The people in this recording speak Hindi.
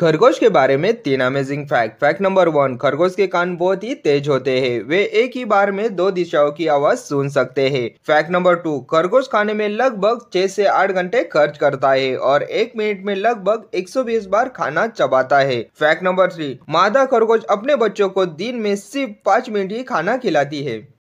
खरगोश के बारे में तीन amazing fact fact number one खरगोश के कान बहुत ही तेज होते हैं वे एक ही बार में दो दिशाओं की आवाज सुन सकते हैं फैक्ट नंबर टू खरगोश खाने में लगभग छह से आठ घंटे खर्च करता है और एक मिनट में लगभग 120 बार खाना चबाता है फैक्ट नंबर थ्री मादा खरगोश अपने बच्चों को दिन में सिर्फ पाँच मिनट ही खाना खिलाती है